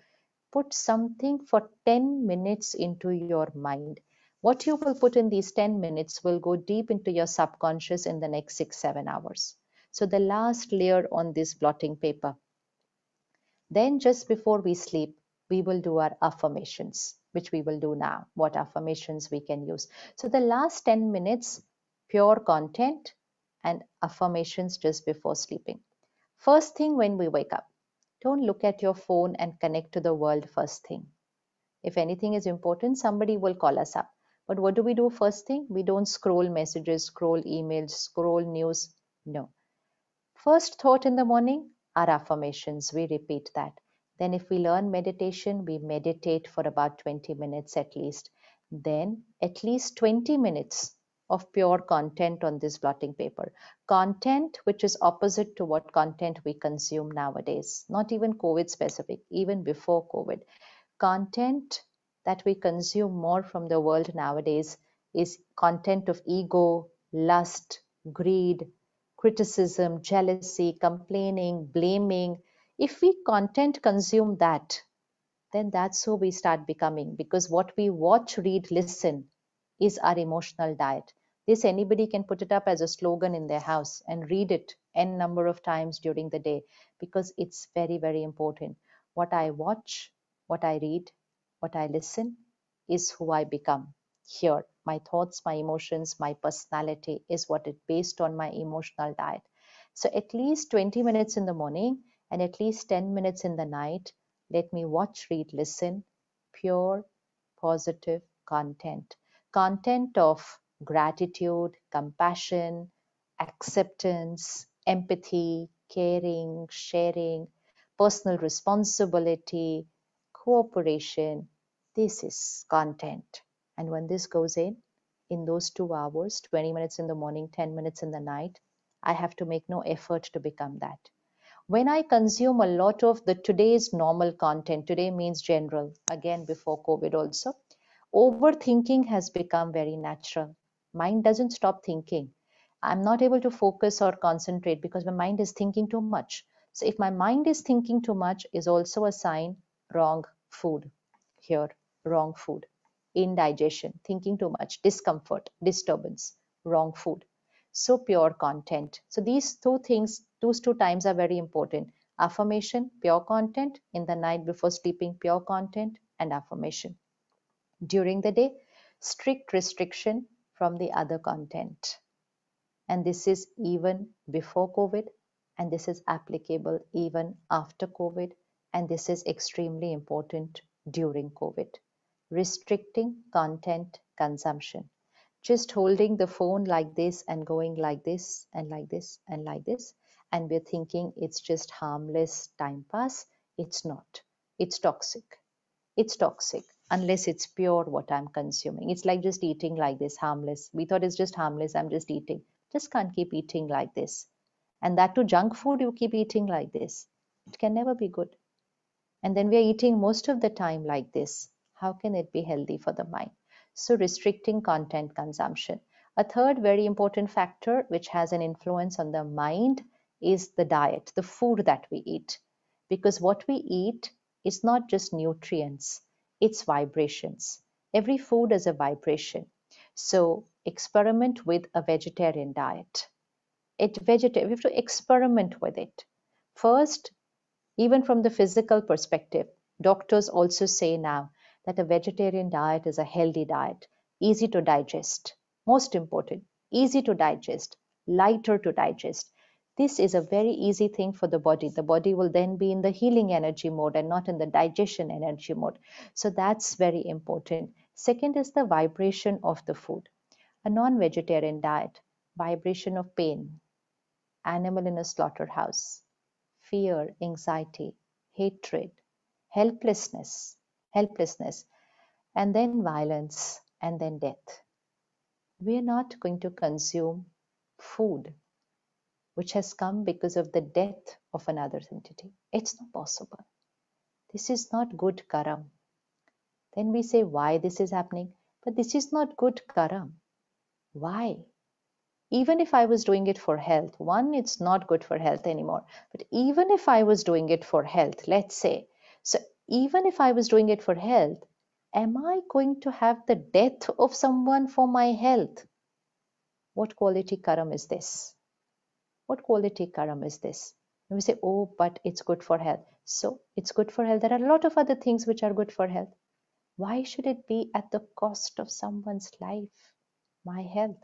Put something for 10 minutes into your mind. What you will put in these 10 minutes will go deep into your subconscious in the next six, seven hours. So, the last layer on this blotting paper. Then, just before we sleep, we will do our affirmations, which we will do now, what affirmations we can use. So the last 10 minutes, pure content and affirmations just before sleeping. First thing when we wake up, don't look at your phone and connect to the world first thing. If anything is important, somebody will call us up. But what do we do first thing? We don't scroll messages, scroll emails, scroll news. No. First thought in the morning, our affirmations. We repeat that. Then, if we learn meditation, we meditate for about 20 minutes at least. Then, at least 20 minutes of pure content on this blotting paper. Content which is opposite to what content we consume nowadays, not even COVID specific, even before COVID. Content that we consume more from the world nowadays is content of ego, lust, greed, criticism, jealousy, complaining, blaming, if we content consume that then that's who we start becoming because what we watch read listen is our emotional diet this anybody can put it up as a slogan in their house and read it n number of times during the day because it's very very important what i watch what i read what i listen is who i become here my thoughts my emotions my personality is what it based on my emotional diet so at least 20 minutes in the morning and at least 10 minutes in the night, let me watch, read, listen, pure, positive content. Content of gratitude, compassion, acceptance, empathy, caring, sharing, personal responsibility, cooperation. This is content. And when this goes in, in those two hours, 20 minutes in the morning, 10 minutes in the night, I have to make no effort to become that when I consume a lot of the today's normal content, today means general, again before COVID also, overthinking has become very natural. Mind doesn't stop thinking. I'm not able to focus or concentrate because my mind is thinking too much. So if my mind is thinking too much is also a sign wrong food here, wrong food, indigestion, thinking too much, discomfort, disturbance, wrong food so pure content so these two things those two times are very important. Affirmation, pure content, in the night before sleeping, pure content and affirmation. During the day, strict restriction from the other content. And this is even before COVID, and this is applicable even after COVID, and this is extremely important during COVID. Restricting content consumption. Just holding the phone like this and going like this and like this and like this and we're thinking it's just harmless time pass. It's not. It's toxic. It's toxic unless it's pure what I'm consuming. It's like just eating like this, harmless. We thought it's just harmless. I'm just eating. Just can't keep eating like this. And that to junk food, you keep eating like this. It can never be good. And then we are eating most of the time like this. How can it be healthy for the mind? So, restricting content consumption. A third very important factor which has an influence on the mind is the diet, the food that we eat. Because what we eat is not just nutrients, it's vibrations. Every food is a vibration. So experiment with a vegetarian diet. It vegeta- we have to experiment with it. First, even from the physical perspective, doctors also say now that a vegetarian diet is a healthy diet, easy to digest, most important, easy to digest, lighter to digest this is a very easy thing for the body. The body will then be in the healing energy mode and not in the digestion energy mode. So that's very important. Second is the vibration of the food. A non vegetarian diet, vibration of pain, animal in a slaughterhouse, fear, anxiety, hatred, helplessness, helplessness, and then violence, and then death. We are not going to consume food which has come because of the death of another entity. It's not possible. This is not good karam. Then we say why this is happening, but this is not good karam. Why? Even if I was doing it for health, one, it's not good for health anymore. But even if I was doing it for health, let's say, so even if I was doing it for health, am I going to have the death of someone for my health? What quality karam is this? What quality karam is this? And we say, oh, but it's good for health. So it's good for health. There are a lot of other things which are good for health. Why should it be at the cost of someone's life, my health?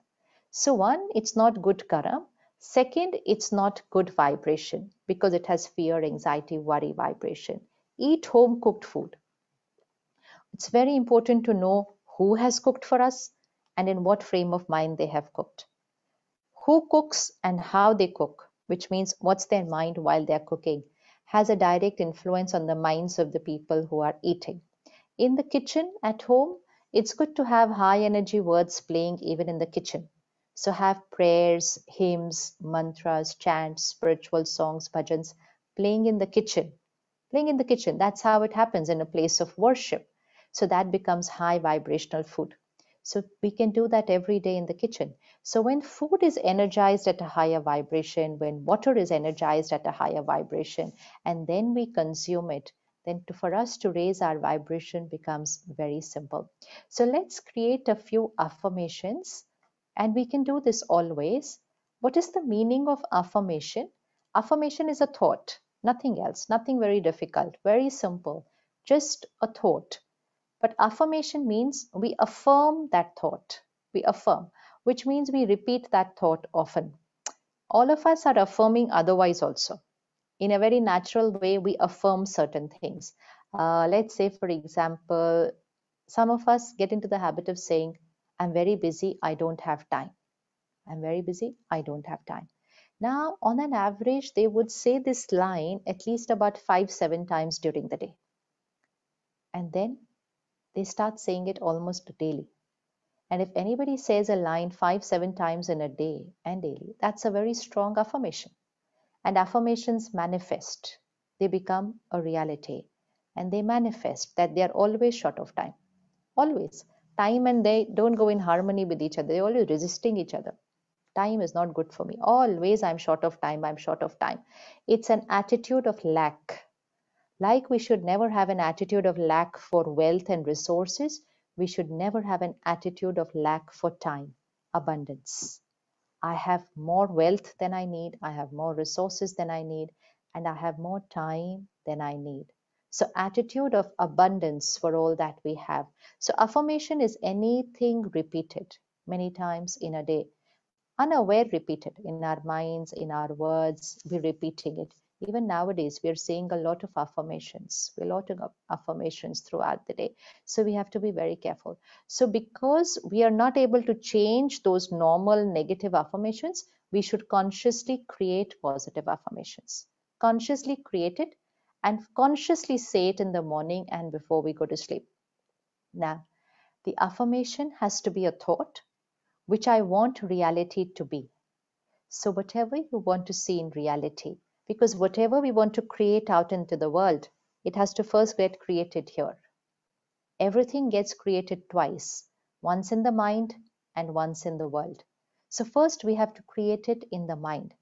So one, it's not good karam. Second, it's not good vibration because it has fear, anxiety, worry vibration. Eat home cooked food. It's very important to know who has cooked for us and in what frame of mind they have cooked who cooks and how they cook, which means what's their mind while they're cooking, has a direct influence on the minds of the people who are eating. In the kitchen at home, it's good to have high energy words playing even in the kitchen. So have prayers, hymns, mantras, chants, spiritual songs, bhajans playing in the kitchen. Playing in the kitchen, that's how it happens in a place of worship. So that becomes high vibrational food. So we can do that every day in the kitchen. So when food is energized at a higher vibration, when water is energized at a higher vibration, and then we consume it, then to, for us to raise our vibration becomes very simple. So let's create a few affirmations and we can do this always. What is the meaning of affirmation? Affirmation is a thought, nothing else, nothing very difficult, very simple, just a thought. But affirmation means we affirm that thought. We affirm, which means we repeat that thought often. All of us are affirming otherwise also. In a very natural way, we affirm certain things. Uh, let's say, for example, some of us get into the habit of saying, I'm very busy, I don't have time. I'm very busy, I don't have time. Now, on an average, they would say this line at least about five, seven times during the day. And then they start saying it almost daily. And if anybody says a line five, seven times in a day and daily, that's a very strong affirmation. And affirmations manifest, they become a reality and they manifest that they are always short of time. Always. Time and they don't go in harmony with each other, they're always resisting each other. Time is not good for me. Always I'm short of time, I'm short of time. It's an attitude of lack like we should never have an attitude of lack for wealth and resources, we should never have an attitude of lack for time, abundance. I have more wealth than I need, I have more resources than I need, and I have more time than I need. So, attitude of abundance for all that we have. So, affirmation is anything repeated many times in a day. Unaware, repeated in our minds, in our words, we're repeating it even nowadays we are seeing a lot of affirmations we're lotting affirmations throughout the day so we have to be very careful so because we are not able to change those normal negative affirmations we should consciously create positive affirmations consciously create it and consciously say it in the morning and before we go to sleep now the affirmation has to be a thought which i want reality to be so whatever you want to see in reality because whatever we want to create out into the world, it has to first get created here. Everything gets created twice, once in the mind and once in the world. So first we have to create it in the mind.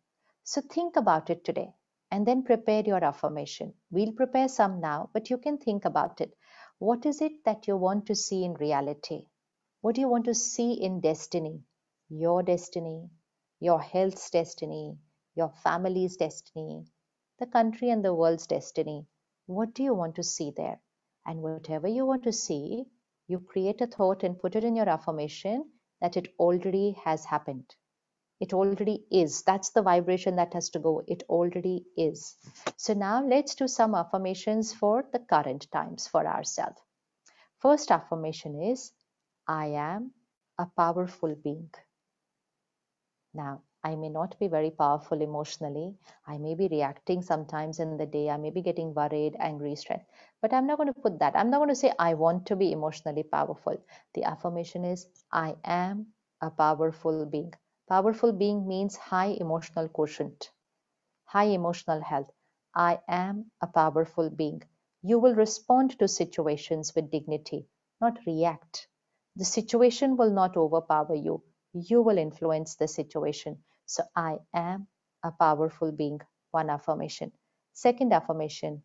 So think about it today and then prepare your affirmation. We'll prepare some now, but you can think about it. What is it that you want to see in reality? What do you want to see in destiny? Your destiny, your health's destiny, your family's destiny, the country and the world's destiny. What do you want to see there? And whatever you want to see, you create a thought and put it in your affirmation that it already has happened. It already is. That's the vibration that has to go. It already is. So now let's do some affirmations for the current times for ourselves. First affirmation is I am a powerful being. Now I may not be very powerful emotionally. I may be reacting sometimes in the day. I may be getting worried, angry, stressed. But I'm not going to put that. I'm not going to say, I want to be emotionally powerful. The affirmation is, I am a powerful being. Powerful being means high emotional quotient, high emotional health. I am a powerful being. You will respond to situations with dignity, not react. The situation will not overpower you. You will influence the situation so I am a powerful being, one affirmation. Second affirmation,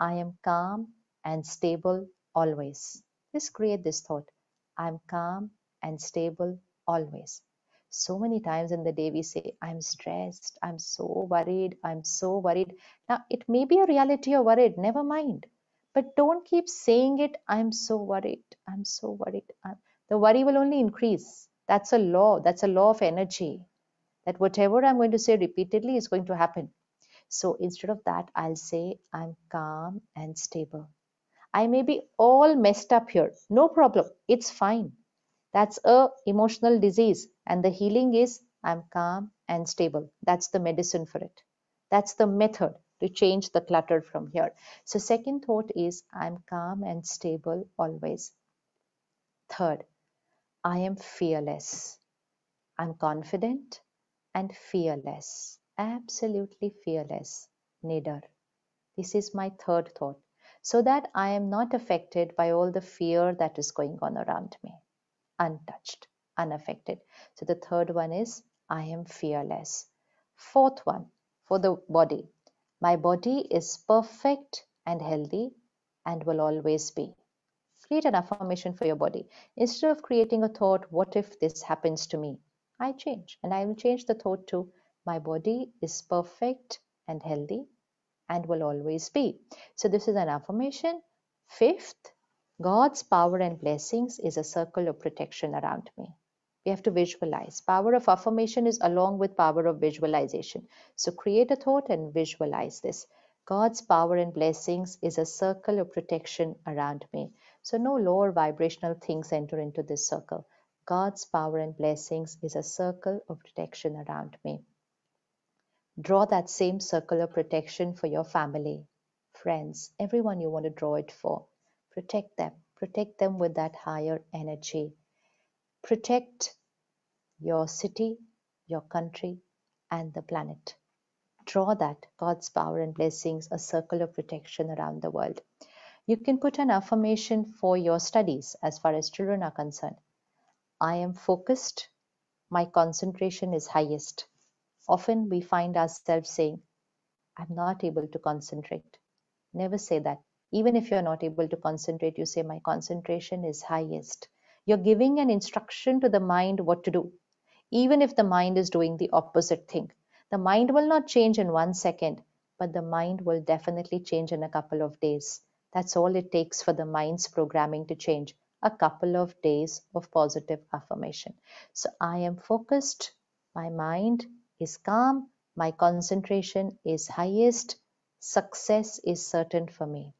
I am calm and stable always. Just create this thought. I'm calm and stable always. So many times in the day we say, I'm stressed, I'm so worried, I'm so worried. Now it may be a reality you're worried, never mind. But don't keep saying it, I'm so worried, I'm so worried. Uh, the worry will only increase. That's a law, that's a law of energy that whatever I'm going to say repeatedly is going to happen. So instead of that, I'll say I'm calm and stable. I may be all messed up here. No problem. It's fine. That's a emotional disease and the healing is I'm calm and stable. That's the medicine for it. That's the method to change the clutter from here. So second thought is I'm calm and stable always. Third, I am fearless. I'm confident and fearless, absolutely fearless, nidar. This is my third thought, so that I am not affected by all the fear that is going on around me, untouched, unaffected. So the third one is I am fearless. Fourth one for the body, my body is perfect and healthy and will always be. Create an affirmation for your body. Instead of creating a thought, what if this happens to me? I change. And I will change the thought to my body is perfect and healthy and will always be. So this is an affirmation. Fifth, God's power and blessings is a circle of protection around me. We have to visualize. Power of affirmation is along with power of visualization. So create a thought and visualize this. God's power and blessings is a circle of protection around me. So no lower vibrational things enter into this circle. God's power and blessings is a circle of protection around me. Draw that same circle of protection for your family, friends, everyone you want to draw it for. Protect them. Protect them with that higher energy. Protect your city, your country, and the planet. Draw that God's power and blessings, a circle of protection around the world. You can put an affirmation for your studies as far as children are concerned. I am focused, my concentration is highest. Often we find ourselves saying, I'm not able to concentrate. Never say that. Even if you're not able to concentrate, you say, My concentration is highest. You're giving an instruction to the mind what to do, even if the mind is doing the opposite thing. The mind will not change in one second, but the mind will definitely change in a couple of days. That's all it takes for the mind's programming to change a couple of days of positive affirmation. So I am focused, my mind is calm, my concentration is highest, success is certain for me.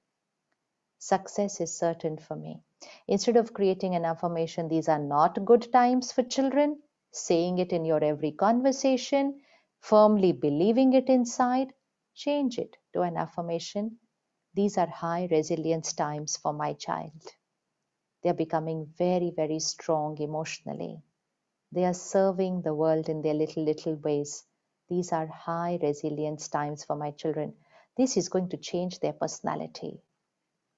Success is certain for me. Instead of creating an affirmation, these are not good times for children, saying it in your every conversation, firmly believing it inside, change it to an affirmation. These are high resilience times for my child. They are becoming very, very strong emotionally. They are serving the world in their little, little ways. These are high resilience times for my children. This is going to change their personality.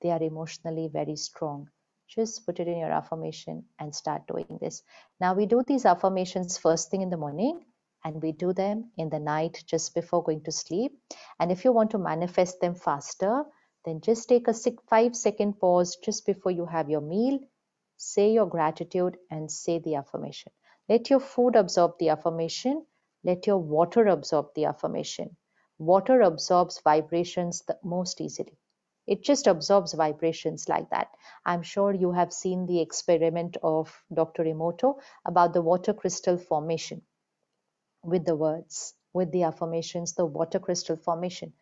They are emotionally very strong. Just put it in your affirmation and start doing this. Now, we do these affirmations first thing in the morning and we do them in the night just before going to sleep. And if you want to manifest them faster, then just take a six, five second pause just before you have your meal. Say your gratitude and say the affirmation. Let your food absorb the affirmation. Let your water absorb the affirmation. Water absorbs vibrations the most easily. It just absorbs vibrations like that. I'm sure you have seen the experiment of Dr. Emoto about the water crystal formation with the words, with the affirmations, the water crystal formation.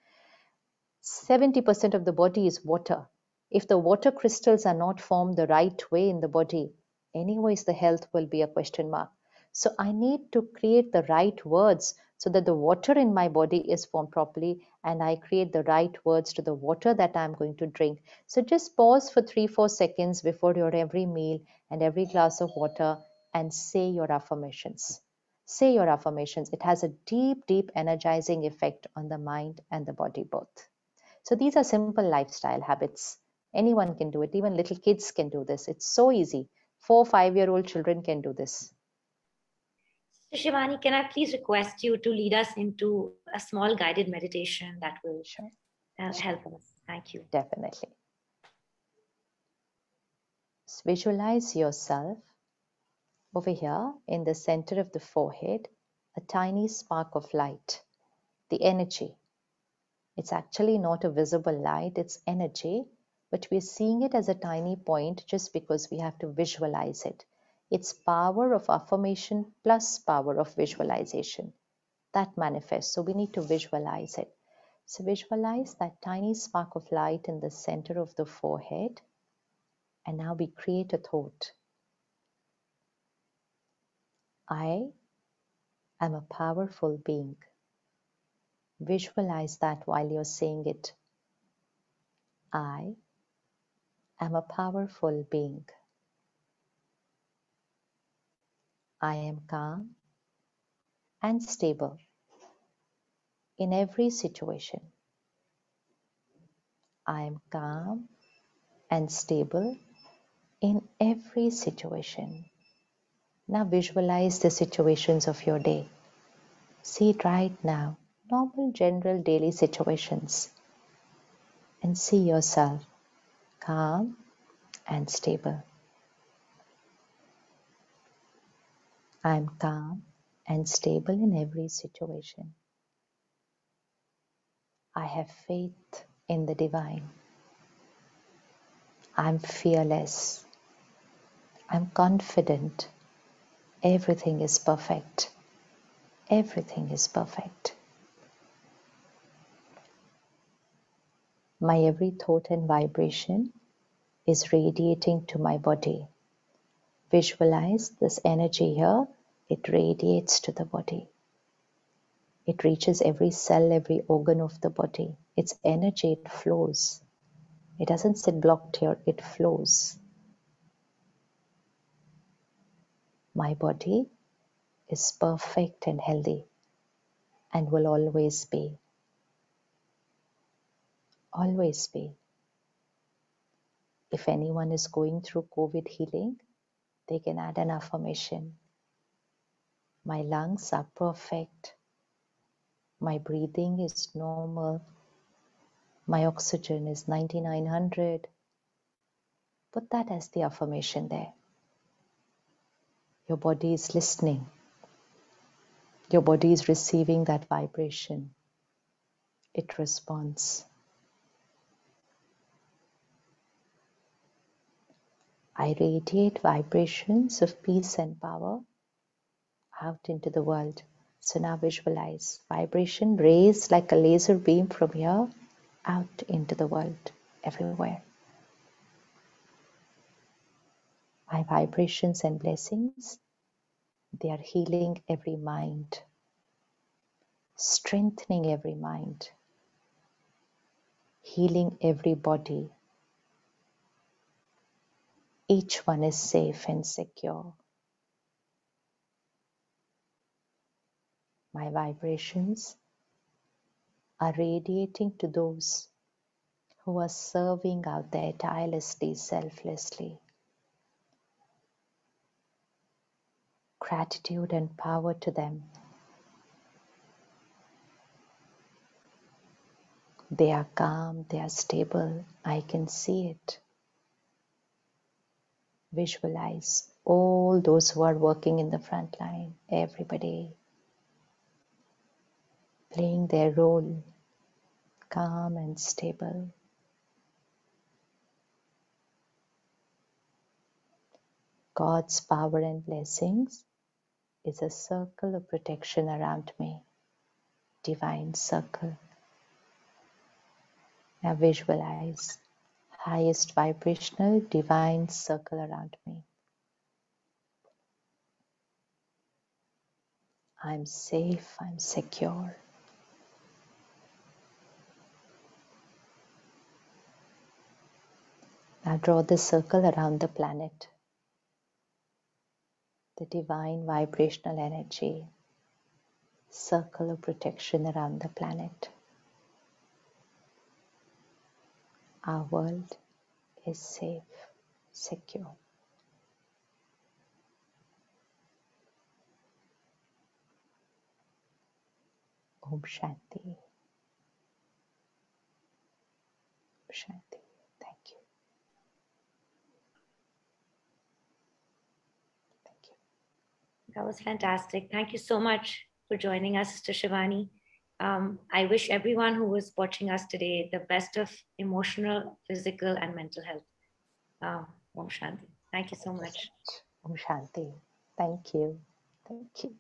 70% of the body is water. If the water crystals are not formed the right way in the body, anyways the health will be a question mark. So I need to create the right words so that the water in my body is formed properly and I create the right words to the water that I'm going to drink. So just pause for three, four seconds before your every meal and every glass of water and say your affirmations. Say your affirmations. It has a deep, deep energizing effect on the mind and the body both. So these are simple lifestyle habits. Anyone can do it. Even little kids can do this. It's so easy. Four, five year old children can do this. Shivani, can I please request you to lead us into a small guided meditation that will sure. Uh, sure. help us? Thank you. Definitely. Visualize yourself over here in the center of the forehead, a tiny spark of light, the energy it's actually not a visible light, it's energy, but we're seeing it as a tiny point just because we have to visualize it. It's power of affirmation plus power of visualization that manifests. So we need to visualize it. So visualize that tiny spark of light in the center of the forehead. And now we create a thought. I am a powerful being. Visualize that while you're saying it. I am a powerful being. I am calm and stable in every situation. I am calm and stable in every situation. Now visualize the situations of your day. See it right now normal general daily situations and see yourself calm and stable. I am calm and stable in every situation. I have faith in the divine. I'm fearless. I'm confident. Everything is perfect. Everything is perfect. My every thought and vibration is radiating to my body. Visualize this energy here, it radiates to the body. It reaches every cell, every organ of the body. It's energy, it flows. It doesn't sit blocked here, it flows. My body is perfect and healthy and will always be always be. If anyone is going through COVID healing, they can add an affirmation. My lungs are perfect. My breathing is normal. My oxygen is 9900. Put that as the affirmation there. Your body is listening. Your body is receiving that vibration. It responds. I radiate vibrations of peace and power out into the world. So now visualize vibration rays like a laser beam from here out into the world, everywhere. My vibrations and blessings, they are healing every mind, strengthening every mind, healing every body, each one is safe and secure. My vibrations are radiating to those who are serving out there tirelessly, selflessly. Gratitude and power to them. They are calm, they are stable, I can see it. Visualize all those who are working in the front line Everybody playing their role, calm and stable. God's power and blessings is a circle of protection around me, divine circle. Now visualize highest vibrational divine circle around me. I'm safe, I'm secure. Now draw the circle around the planet, the divine vibrational energy, circle of protection around the planet. Our world is safe, secure. Om Shanti. Shanti. Thank you. Thank you. That was fantastic. Thank you so much for joining us, Sister Shivani. Um, I wish everyone who is watching us today the best of emotional, physical, and mental health. Um, Om Shanti. Thank you so much. Om Shanti. Thank you. Thank you.